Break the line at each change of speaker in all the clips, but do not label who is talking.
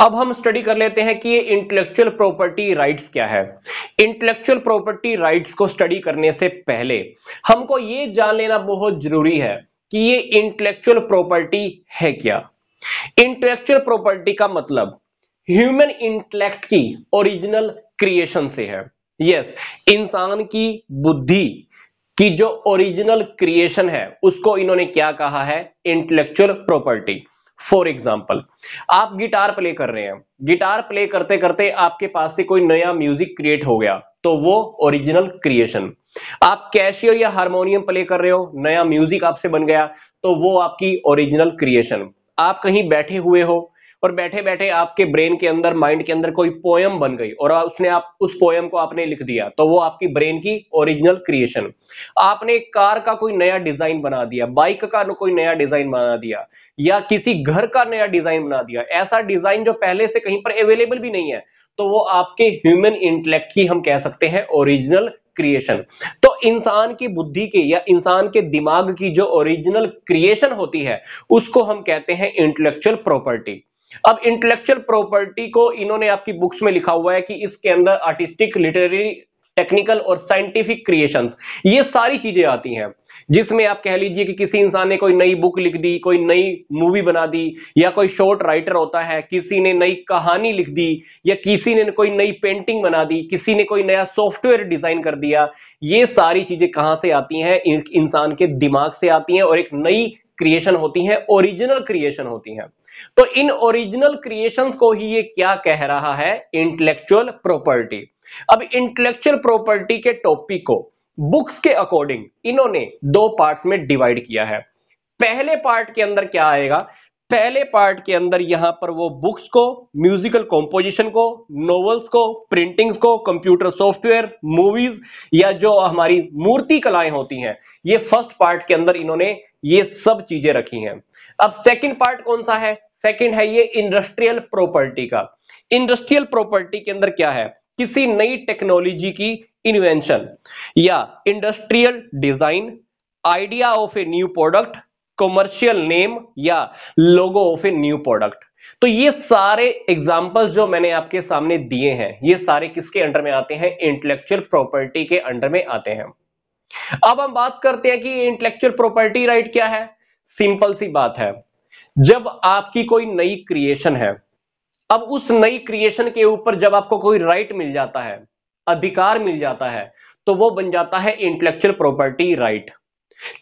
अब हम स्टडी कर लेते हैं कि ये इंटेलेक्चुअल प्रॉपर्टी राइट्स क्या है इंटेलेक्चुअल प्रॉपर्टी राइट्स को स्टडी करने से पहले हमको ये जान लेना बहुत जरूरी है कि ये इंटेलेक्चुअल प्रॉपर्टी है क्या इंटेलेक्चुअल प्रॉपर्टी का मतलब ह्यूमन इंटेलेक्ट की ओरिजिनल क्रिएशन से है यस yes, इंसान की बुद्धि की जो ओरिजिनल क्रिएशन है उसको इन्होंने क्या कहा है इंटेलेक्चुअल प्रॉपर्टी फॉर एग्जाम्पल आप गिटार प्ले कर रहे हैं गिटार प्ले करते करते आपके पास से कोई नया म्यूजिक क्रिएट हो गया तो वो ओरिजिनल क्रिएशन आप कैशियो या हारमोनियम प्ले कर रहे हो नया म्यूजिक आपसे बन गया तो वो आपकी ओरिजिनल क्रिएशन आप कहीं बैठे हुए हो और बैठे बैठे आपके ब्रेन के अंदर माइंड के अंदर कोई पोयम बन गई और उसने आप उस पोयम को आपने लिख दिया तो वो आपकी ब्रेन की ओरिजिनल क्रिएशन आपने कार का कोई नया डिजाइन बना दिया बाइक का कोई नया डिजाइन बना दिया या किसी घर का नया डिजाइन बना दिया ऐसा डिजाइन जो पहले से कहीं पर अवेलेबल भी नहीं है तो वो आपके ह्यूमन इंटेलेक्ट की हम कह सकते हैं ओरिजिनल क्रिएशन तो इंसान की बुद्धि की या इंसान के दिमाग की जो ओरिजिनल क्रिएशन होती है उसको हम कहते हैं इंटेलेक्चुअल प्रॉपर्टी अब इंटेलेक्चुअल प्रॉपर्टी को इन्होंने आपकी बुक्स में लिखा हुआ है कि इसके अंदर आर्टिस्टिक लिटरेरी टेक्निकल और साइंटिफिक क्रिएशंस ये सारी चीजें आती हैं जिसमें आप कह लीजिए कि किसी इंसान ने कोई नई बुक लिख दी कोई नई मूवी बना दी या कोई शॉर्ट राइटर होता है किसी ने नई कहानी लिख दी या किसी ने कोई नई पेंटिंग बना दी किसी ने कोई नया सॉफ्टवेयर डिजाइन कर दिया ये सारी चीजें कहां से आती हैं इंसान के दिमाग से आती हैं और एक नई क्रिएशन होती हैं ओरिजिनल क्रिएशन होती हैं तो इन ओरिजिनल क्रिएशंस को ही ये क्या कह रहा है इंटेलेक्चुअल प्रॉपर्टी अब इंटेलेक्चुअल प्रॉपर्टी के टॉपिक को बुक्स के अकॉर्डिंग इन्होंने दो पार्ट्स में डिवाइड किया है पहले पार्ट के अंदर क्या आएगा पहले पार्ट के अंदर यहां पर वो बुक्स को म्यूजिकल कॉम्पोजिशन को नॉवेल्स को प्रिंटिंग्स को कंप्यूटर सॉफ्टवेयर मूवीज या जो हमारी मूर्ति कलाएं होती हैं ये फर्स्ट पार्ट के अंदर इन्होंने ये सब चीजें रखी हैं अब सेकंड पार्ट कौन सा है सेकंड है ये इंडस्ट्रियल प्रॉपर्टी का इंडस्ट्रियल प्रॉपर्टी के अंदर क्या है किसी नई टेक्नोलॉजी की इन्वेंशन या industrial design idea of a new product commercial name या logo of a new product तो ये सारे एग्जाम्पल जो मैंने आपके सामने दिए हैं ये सारे किसके अंडर में आते हैं इंटेलेक्चुअल प्रॉपर्टी के अंडर में आते हैं अब हम बात करते हैं कि इंटेलेक्चुअल प्रॉपर्टी राइट क्या है सिंपल सी बात है जब आपकी कोई नई क्रिएशन है अब उस नई क्रिएशन के ऊपर जब आपको कोई राइट मिल जाता है अधिकार मिल जाता है तो वो बन जाता है इंटेलेक्चुअल प्रॉपर्टी राइट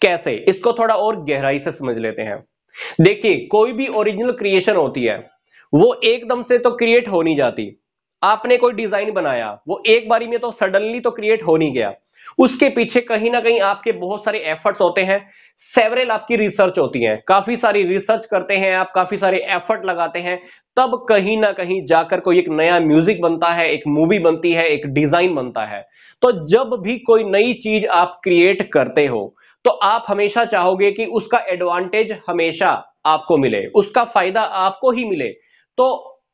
कैसे इसको थोड़ा और गहराई से समझ लेते हैं देखिए कोई भी ओरिजिनल क्रिएशन होती है वो एकदम से तो क्रिएट हो नहीं जाती आपने कोई डिजाइन बनाया वो एक बारी में तो सडनली तो क्रिएट हो नहीं गया उसके पीछे कहीं ना कहीं आपके बहुत सारे एफर्ट्स होते हैं सेवरल आपकी रिसर्च होती है काफी सारी रिसर्च करते हैं आप काफी सारे एफर्ट लगाते हैं तब कहीं ना कहीं जाकर कोई एक नया म्यूजिक बनता है एक मूवी बनती है एक डिजाइन बनता है तो जब भी कोई नई चीज आप क्रिएट करते हो तो आप हमेशा चाहोगे कि उसका एडवांटेज हमेशा आपको मिले उसका फायदा आपको ही मिले तो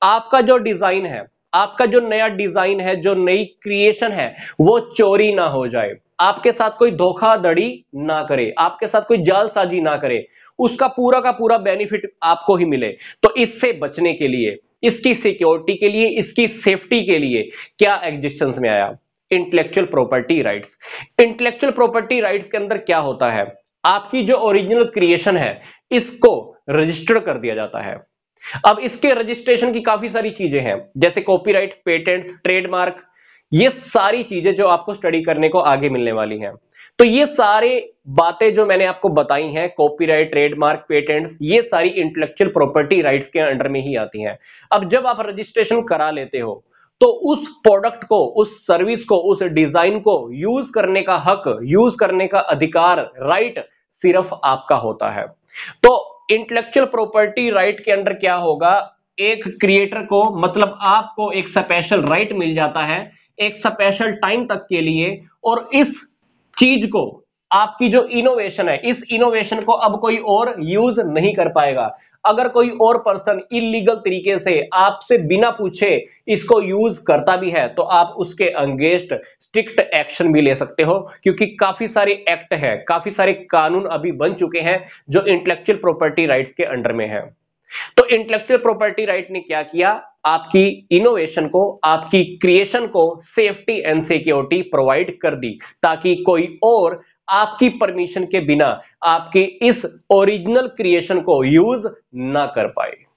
आपका जो डिजाइन है आपका जो नया डिजाइन है जो नई क्रिएशन है वो चोरी ना हो जाए आपके साथ कोई धोखाधड़ी ना करे आपके साथ कोई जालसाजी ना करे उसका पूरा का पूरा बेनिफिट आपको ही मिले तो इससे बचने के लिए इसकी सिक्योरिटी के लिए इसकी सेफ्टी के लिए क्या एग्जिस्टेंस में आया intellectual property rights intellectual property rights के अंदर क्या होता है आपकी जो ओरिजिनल क्रिएशन है इसको रजिस्टर कर दिया जाता है अब इसके रजिस्ट्रेशन की काफी सारी चीजें हैं जैसे कॉपीराइट पेटेंट्स ट्रेडमार्क ये सारी चीजें जो आपको स्टडी करने को आगे मिलने वाली हैं तो ये सारे बातें जो मैंने आपको बताई हैं कॉपीराइट ट्रेडमार्क पेटेंट्स ये सारी इंटेलेक्चुअल प्रॉपर्टी राइट्स के अंडर में ही आती हैं अब जब आप रजिस्ट्रेशन करा लेते हो तो उस प्रोडक्ट को उस सर्विस को उस डिजाइन को यूज करने का हक यूज करने का अधिकार राइट सिर्फ आपका होता है तो इंटेलेक्चुअल प्रॉपर्टी राइट के अंडर क्या होगा एक क्रिएटर को मतलब आपको एक स्पेशल राइट मिल जाता है एक स्पेशल टाइम तक के लिए और इस चीज को आपकी जो इनोवेशन है इस इनोवेशन को अब कोई और यूज नहीं कर पाएगा अगर कोई और पर्सन इलीगल तरीके से आपसे बिना पूछे इसको यूज करता भी है तो आप उसके अंगेस्ट स्ट्रिक्ट एक्शन भी ले सकते हो क्योंकि काफी सारे एक्ट हैं काफी सारे कानून अभी बन चुके हैं जो इंटेलेक्चुअल प्रॉपर्टी राइट्स के अंडर में है तो इंटेलेक्चुअल प्रॉपर्टी राइट ने क्या किया आपकी इनोवेशन को आपकी क्रिएशन को सेफ्टी एंड सिक्योरिटी प्रोवाइड कर दी ताकि कोई और आपकी परमिशन के बिना आपकी इस ओरिजिनल क्रिएशन को यूज ना कर पाए